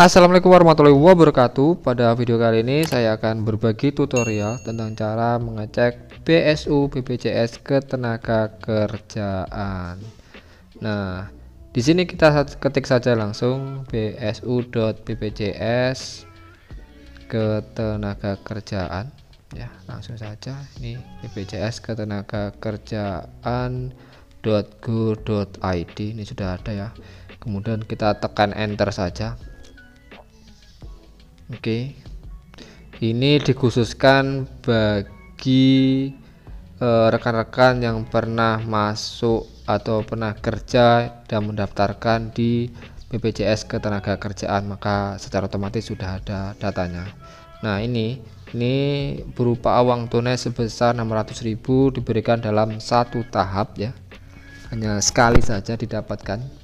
Assalamualaikum warahmatullahi wabarakatuh Pada video kali ini saya akan berbagi tutorial tentang cara mengecek PSU BPJS ketenaga kerjaan Nah di sini kita ketik saja langsung bsu.bpjs ketenaga kerjaan ya langsung saja ini BPJS ketenaga kerjaan .go.id ini sudah ada ya kemudian kita tekan enter saja Oke. Okay. Ini dikhususkan bagi eh, rekan-rekan uh, yang pernah masuk atau pernah kerja dan mendaftarkan di BPJS Ketenagakerjaan, maka secara otomatis sudah ada datanya. Nah, ini ini berupa awang tunai sebesar 600.000 diberikan dalam satu tahap ya. Hanya sekali saja didapatkan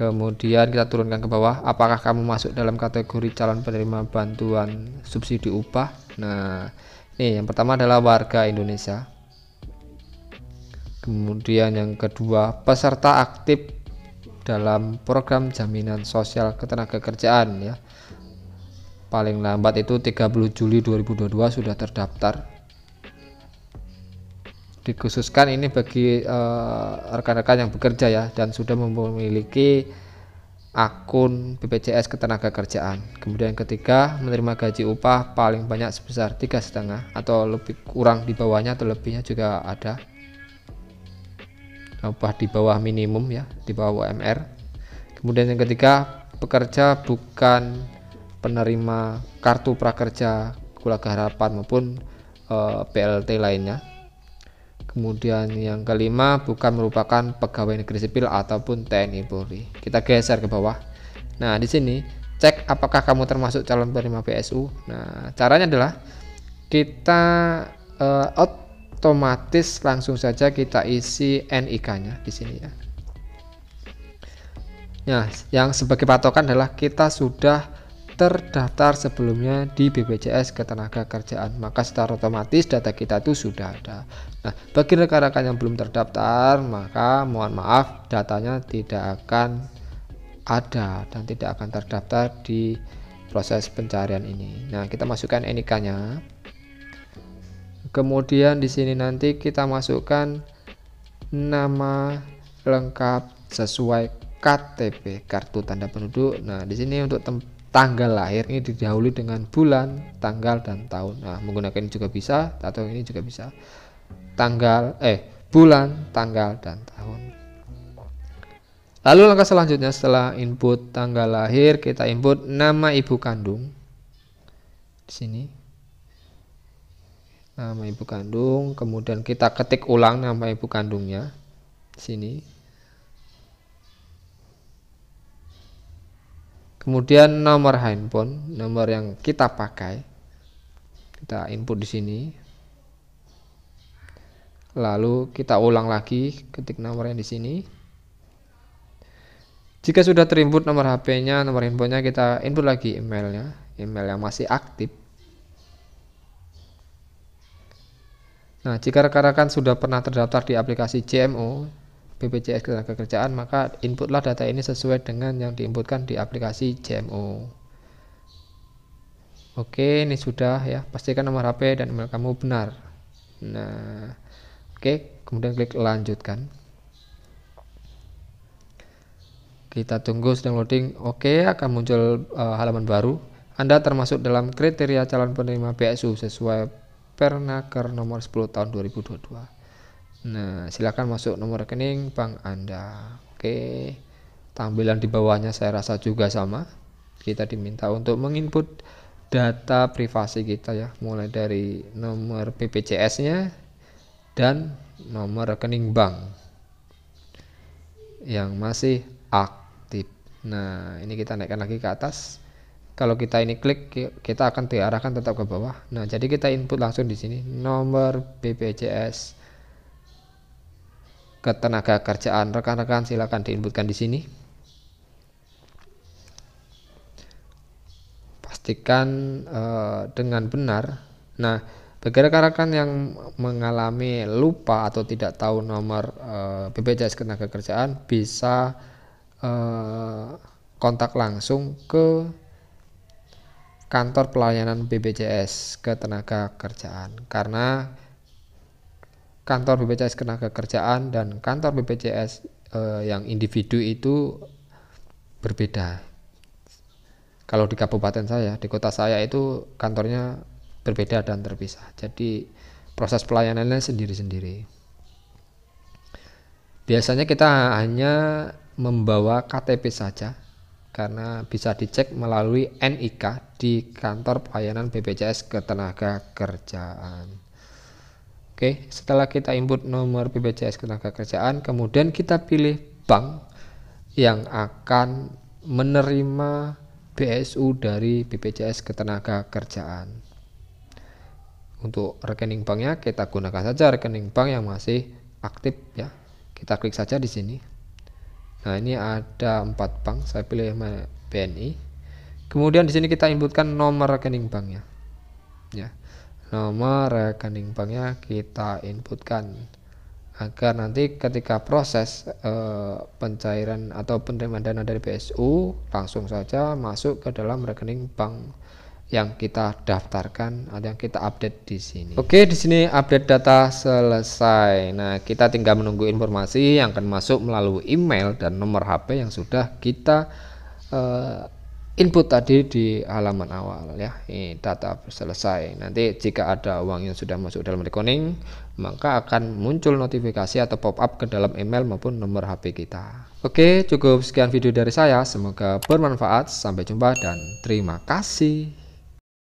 Kemudian kita turunkan ke bawah, apakah kamu masuk dalam kategori calon penerima bantuan subsidi upah? Nah, ini yang pertama adalah warga Indonesia. Kemudian yang kedua, peserta aktif dalam program jaminan sosial ketenagakerjaan ya. Paling lambat itu 30 Juli 2022 sudah terdaftar dikhususkan ini bagi eh, rekan-rekan uh, yang bekerja ya dan sudah memiliki akun BPJS ketenaga kerjaan. Kemudian ketiga, menerima gaji upah paling banyak sebesar tiga setengah atau lebih kurang di bawahnya atau lebihnya juga ada. Nah, upah di bawah minimum ya, di bawah UMR. Kemudian yang ketiga, pekerja bukan penerima kartu prakerja gula harapan maupun eh, PLT lainnya Kemudian yang kelima bukan merupakan pegawai negeri sipil ataupun TNI Polri. Kita geser ke bawah. Nah, di sini cek apakah kamu termasuk calon penerima PSU. Nah, caranya adalah kita uh, otomatis langsung saja kita isi NIK-nya di sini ya. Nah, yang sebagai patokan adalah kita sudah terdaftar sebelumnya di BPJS Ketenagakerjaan maka secara otomatis data kita itu sudah ada nah bagi rekan-rekan yang belum terdaftar maka mohon maaf datanya tidak akan ada dan tidak akan terdaftar di proses pencarian ini nah kita masukkan NIK nya kemudian di sini nanti kita masukkan nama lengkap sesuai KTP kartu tanda penduduk. Nah, di sini untuk tanggal lahir ini didahului dengan bulan, tanggal dan tahun. Nah, menggunakan ini juga bisa atau ini juga bisa. Tanggal eh bulan, tanggal dan tahun. Lalu langkah selanjutnya setelah input tanggal lahir kita input nama ibu kandung. Di sini nama ibu kandung, kemudian kita ketik ulang nama ibu kandungnya. Di sini Kemudian nomor handphone, nomor yang kita pakai. Kita input di sini. Lalu kita ulang lagi ketik nomornya di sini. Jika sudah terinput nomor HP-nya, nomor handphonenya kita input lagi emailnya, email yang masih aktif. Nah, jika rekan-rekan sudah pernah terdaftar di aplikasi CMO, BPJS Ketenagakerjaan, maka inputlah data ini sesuai dengan yang diinputkan di aplikasi JMO. Oke, ini sudah ya. Pastikan nomor HP dan email kamu benar. Nah, oke, kemudian klik lanjutkan. Kita tunggu sedang loading. Oke, akan muncul e, halaman baru. Anda termasuk dalam kriteria calon penerima BSU sesuai Pernaker nomor 10 tahun 2022. Nah, silakan masuk nomor rekening bank Anda. Oke. Tampilan di bawahnya saya rasa juga sama. Kita diminta untuk menginput data privasi kita ya, mulai dari nomor BPJS-nya dan nomor rekening bank yang masih aktif. Nah, ini kita naikkan lagi ke atas. Kalau kita ini klik, kita akan diarahkan tetap ke bawah. Nah, jadi kita input langsung di sini nomor BPJS ketenaga kerjaan rekan-rekan silakan diinputkan di sini pastikan eh, dengan benar nah bagi rekan-rekan yang mengalami lupa atau tidak tahu nomor eh, BPJS ketenaga kerjaan bisa eh, kontak langsung ke kantor pelayanan BPJS ketenaga kerjaan karena kantor BPJS Kenaga Kerjaan dan kantor BPJS eh, yang individu itu berbeda. Kalau di kabupaten saya, di kota saya itu kantornya berbeda dan terpisah. Jadi proses pelayanannya sendiri-sendiri. Biasanya kita hanya membawa KTP saja karena bisa dicek melalui NIK di kantor pelayanan BPJS Ketenaga Kerjaan. Oke, setelah kita input nomor BPJS Ketenagakerjaan, kemudian kita pilih bank yang akan menerima BSU dari BPJS Ketenagakerjaan. Untuk rekening banknya kita gunakan saja rekening bank yang masih aktif ya. Kita klik saja di sini. Nah, ini ada empat bank, saya pilih BNI. Kemudian di sini kita inputkan nomor rekening banknya. Ya nomor rekening banknya kita inputkan agar nanti ketika proses e, pencairan atau penerimaan dana dari BSU langsung saja masuk ke dalam rekening bank yang kita daftarkan atau yang kita update di sini. Oke, di sini update data selesai. Nah, kita tinggal menunggu informasi yang akan masuk melalui email dan nomor HP yang sudah kita eh, input tadi di halaman awal ya ini data selesai nanti jika ada uang yang sudah masuk dalam rekening maka akan muncul notifikasi atau pop up ke dalam email maupun nomor HP kita oke cukup sekian video dari saya semoga bermanfaat sampai jumpa dan terima kasih